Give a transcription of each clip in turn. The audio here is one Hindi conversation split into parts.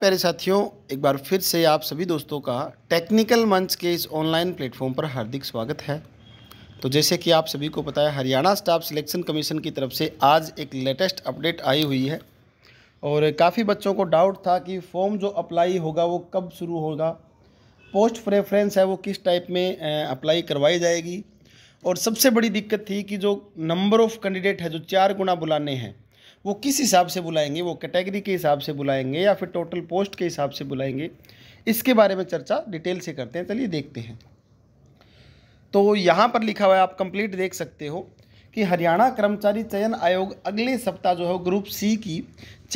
प्यारे साथियों एक बार फिर से आप सभी दोस्तों का टेक्निकल मंच के इस ऑनलाइन प्लेटफॉर्म पर हार्दिक स्वागत है तो जैसे कि आप सभी को पता है हरियाणा स्टाफ सिलेक्शन कमीशन की तरफ से आज एक लेटेस्ट अपडेट आई हुई है और काफ़ी बच्चों को डाउट था कि फॉर्म जो अप्लाई होगा वो कब शुरू होगा पोस्ट प्रेफरेंस है वो किस टाइप में अप्लाई करवाई जाएगी और सबसे बड़ी दिक्कत थी कि जो नंबर ऑफ़ कैंडिडेट है जो चार गुना बुलाने हैं वो किस हिसाब से बुलाएंगे वो कैटेगरी के हिसाब से बुलाएंगे या फिर टोटल पोस्ट के हिसाब से बुलाएंगे इसके बारे में चर्चा डिटेल से करते हैं चलिए देखते हैं तो यहाँ पर लिखा हुआ है आप कंप्लीट देख सकते हो कि हरियाणा कर्मचारी चयन आयोग अगले सप्ताह जो है ग्रुप सी की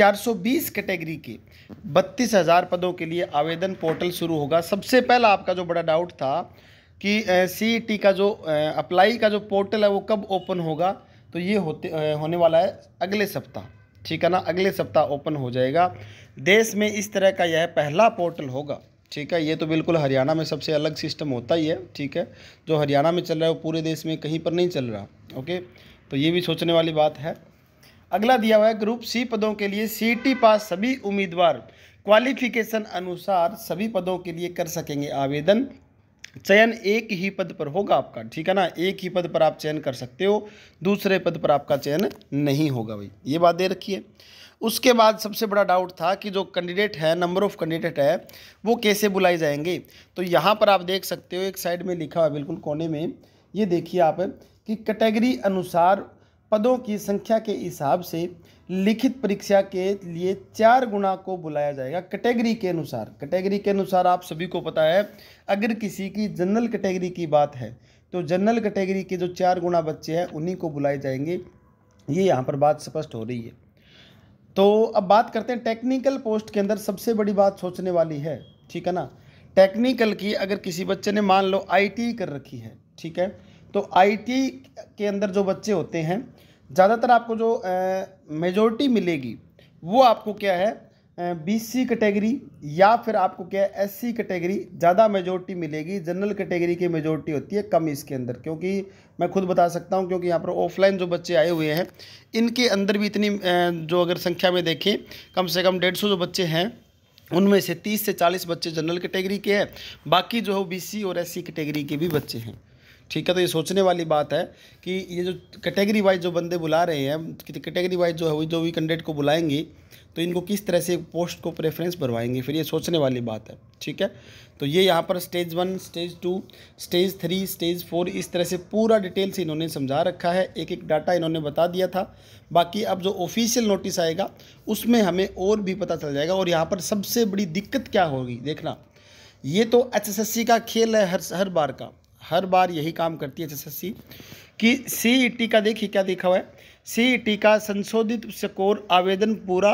420 कैटेगरी के बत्तीस हज़ार पदों के लिए आवेदन पोर्टल शुरू होगा सबसे पहला आपका जो बड़ा डाउट था कि सी टी e का जो अप्लाई का जो पोर्टल है वो कब ओपन होगा तो ये होते होने वाला है अगले सप्ताह ठीक है ना अगले सप्ताह ओपन हो जाएगा देश में इस तरह का यह पहला पोर्टल होगा ठीक है ये तो बिल्कुल हरियाणा में सबसे अलग सिस्टम होता ही है ठीक है जो हरियाणा में चल रहा है वो पूरे देश में कहीं पर नहीं चल रहा ओके तो ये भी सोचने वाली बात है अगला दिया हुआ है ग्रुप सी पदों के लिए सी पास सभी उम्मीदवार क्वालिफिकेशन अनुसार सभी पदों के लिए कर सकेंगे आवेदन चयन एक ही पद पर होगा आपका ठीक है ना एक ही पद पर आप चयन कर सकते हो दूसरे पद पर आपका चयन नहीं होगा भाई ये बात दे रखिए उसके बाद सबसे बड़ा डाउट था कि जो कैंडिडेट है नंबर ऑफ कैंडिडेट है वो कैसे बुलाए जाएंगे तो यहाँ पर आप देख सकते हो एक साइड में लिखा हुआ बिल्कुल कोने में ये देखिए आप कि कैटेगरी अनुसार पदों की संख्या के हिसाब से लिखित परीक्षा के लिए चार गुणा को बुलाया जाएगा कैटेगरी के अनुसार कैटेगरी के अनुसार आप सभी को पता है अगर किसी की जनरल कैटेगरी की बात है तो जनरल कैटेगरी के जो चार गुणा बच्चे हैं उन्हीं को बुलाए जाएंगे ये यहाँ पर बात स्पष्ट हो रही है तो अब बात करते हैं टेक्निकल पोस्ट के अंदर सबसे बड़ी बात सोचने वाली है ठीक है ना टेक्निकल की अगर किसी बच्चे ने मान लो आईटी कर रखी है ठीक है तो आईटी के अंदर जो बच्चे होते हैं ज़्यादातर आपको जो मेजोरिटी मिलेगी वो आपको क्या है बीसी कैटेगरी या फिर आपको क्या है एससी कैटेगरी ज़्यादा मेजोरिटी मिलेगी जनरल कैटेगरी की मेजोरिटी होती है कम इसके अंदर क्योंकि मैं खुद बता सकता हूँ क्योंकि यहाँ पर ऑफलाइन जो बच्चे आए हुए हैं इनके अंदर भी इतनी जो अगर संख्या में देखें कम से कम डेढ़ सौ जो बच्चे हैं उनमें से तीस से चालीस बच्चे जनरल कैटेगरी के हैं बाकी जो है बी और एस कैटेगरी के भी बच्चे हैं ठीक है तो ये सोचने वाली बात है कि ये जो कैटेगरी वाइज जो बंदे बुला रहे हैं कैटेगरी वाइज जो है जो भी कैंडिडेट को बुलाएंगी तो इनको किस तरह से पोस्ट को प्रेफरेंस भरवाएंगे फिर ये सोचने वाली बात है ठीक है तो ये यहाँ पर stage one stage two stage three stage four इस तरह से पूरा डिटेल्स इन्होंने समझा रखा है एक एक डाटा इन्होंने बता दिया था बाकी अब जो ऑफिशियल नोटिस आएगा उसमें हमें और भी पता चल जाएगा और यहाँ पर सबसे बड़ी दिक्कत क्या होगी देखना ये तो एच का खेल है हर हर बार का हर बार यही काम करती है एस कि सी का देखिए क्या देखा हुआ है सी का संशोधित स्कोर आवेदन पूरा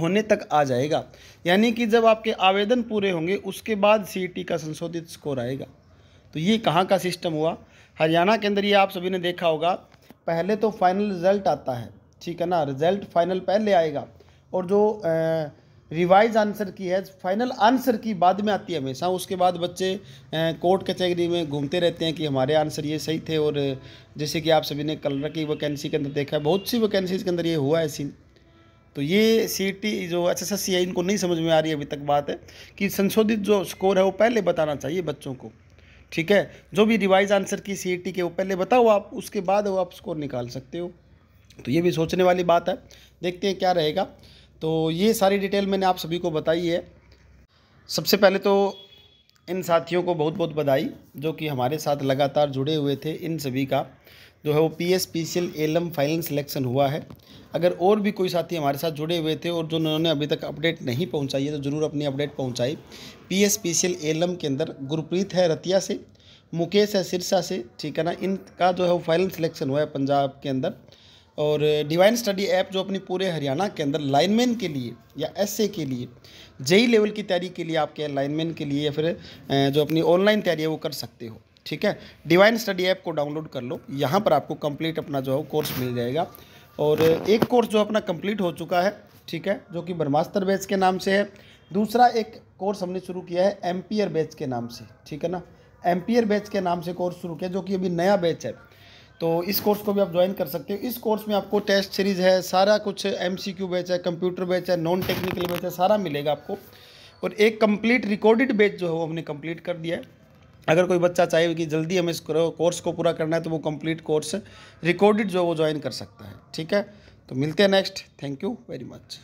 होने तक आ जाएगा यानी कि जब आपके आवेदन पूरे होंगे उसके बाद सी का संशोधित स्कोर आएगा तो ये कहाँ का सिस्टम हुआ हरियाणा के अंदर ये आप सभी ने देखा होगा पहले तो फाइनल रिजल्ट आता है ठीक है ना रिजल्ट फाइनल पहले आएगा और जो आ, रिवाइज आंसर की है फाइनल आंसर की बाद में आती है हमेशा उसके बाद बच्चे कोर्ट कचहरी में घूमते रहते हैं कि हमारे आंसर ये सही थे और जैसे कि आप सभी ने कलर की वैकेंसी के अंदर देखा है बहुत सी वैकेंसीज के अंदर ये हुआ है सीन तो ये सी टी जो एस एस सी है इनको नहीं समझ में आ रही है अभी तक बात है कि संशोधित जो स्कोर है वो पहले बताना चाहिए बच्चों को ठीक है जो भी रिवाइज आंसर की सी टी के वो पहले बताओ आप उसके बाद वो आप स्कोर निकाल सकते हो तो ये भी सोचने वाली बात है देखते हैं क्या रहेगा तो ये सारी डिटेल मैंने आप सभी को बताई है सबसे पहले तो इन साथियों को बहुत बहुत बधाई जो कि हमारे साथ लगातार जुड़े हुए थे इन सभी का जो है वो P S P C L ALM final selection हुआ है अगर और भी कोई साथी हमारे साथ जुड़े हुए थे और जो उन्होंने अभी तक अपडेट नहीं पहुंचाई है तो ज़रूर अपनी अपडेट पहुंचाई P S P C L ALM के अंदर गुरप्रीत है रतिया से मुकेश है सिरसा से ठीक है ना इनका जो है वो फाइनल सिलेक्शन हुआ है पंजाब के अंदर और डिवाइन स्टडी ऐप जो अपनी पूरे हरियाणा के अंदर लाइनमैन के लिए या एसए के लिए जेई लेवल की तैयारी के लिए आपके लाइनमैन के लिए या फिर जो अपनी ऑनलाइन तैयारी है वो कर सकते हो ठीक है डिवाइन स्टडी ऐप को डाउनलोड कर लो यहाँ पर आपको कंप्लीट अपना जो है कोर्स मिल जाएगा और एक कोर्स जो अपना कम्प्लीट हो चुका है ठीक है जो कि ब्रह्मास्त्र बैच के नाम से है दूसरा एक कोर्स हमने शुरू किया है एम्पियर बैच के नाम से ठीक है ना एम्पियर बैच के नाम से कोर्स शुरू किया जो कि अभी नया बैच है तो इस कोर्स को भी आप ज्वाइन कर सकते हो इस कोर्स में आपको टेस्ट सीरीज़ है सारा कुछ एम सी क्यू बैच है कंप्यूटर बैच है नॉन टेक्निकल बैच है सारा मिलेगा आपको और एक कंप्लीट रिकॉर्डेड बैच जो है वो हमने कंप्लीट कर दिया है अगर कोई बच्चा चाहे कि जल्दी हमें इस कोर्स को पूरा करना है तो वो कंप्लीट कोर्स रिकॉर्डेड जो है वो ज्वाइन कर सकता है ठीक है तो मिलते हैं next thank you very much